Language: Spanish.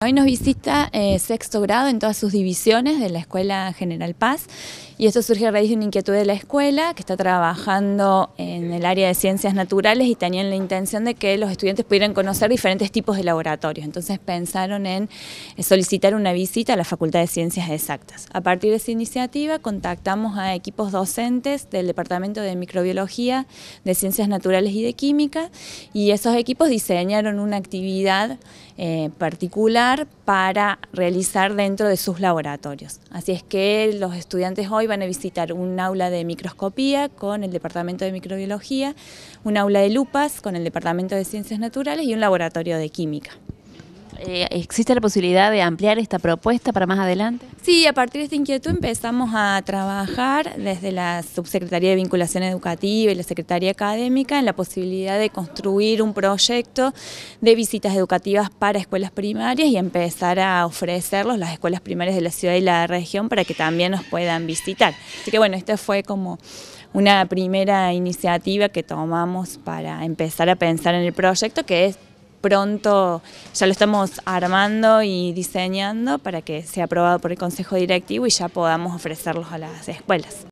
Hoy nos visita eh, sexto grado en todas sus divisiones de la Escuela General Paz y esto surge a raíz de una inquietud de la escuela que está trabajando en el área de ciencias naturales y tenían la intención de que los estudiantes pudieran conocer diferentes tipos de laboratorios. Entonces pensaron en eh, solicitar una visita a la Facultad de Ciencias Exactas. A partir de esa iniciativa contactamos a equipos docentes del Departamento de Microbiología, de Ciencias Naturales y de Química y esos equipos diseñaron una actividad eh, particular para realizar dentro de sus laboratorios. Así es que los estudiantes hoy van a visitar un aula de microscopía con el Departamento de Microbiología, un aula de lupas con el Departamento de Ciencias Naturales y un laboratorio de química. Eh, ¿Existe la posibilidad de ampliar esta propuesta para más adelante? Sí, a partir de esta inquietud empezamos a trabajar desde la Subsecretaría de Vinculación Educativa y la Secretaría Académica en la posibilidad de construir un proyecto de visitas educativas para escuelas primarias y empezar a ofrecerlos las escuelas primarias de la ciudad y la región para que también nos puedan visitar. Así que bueno, esto fue como una primera iniciativa que tomamos para empezar a pensar en el proyecto que es pronto ya lo estamos armando y diseñando para que sea aprobado por el Consejo Directivo y ya podamos ofrecerlos a las escuelas.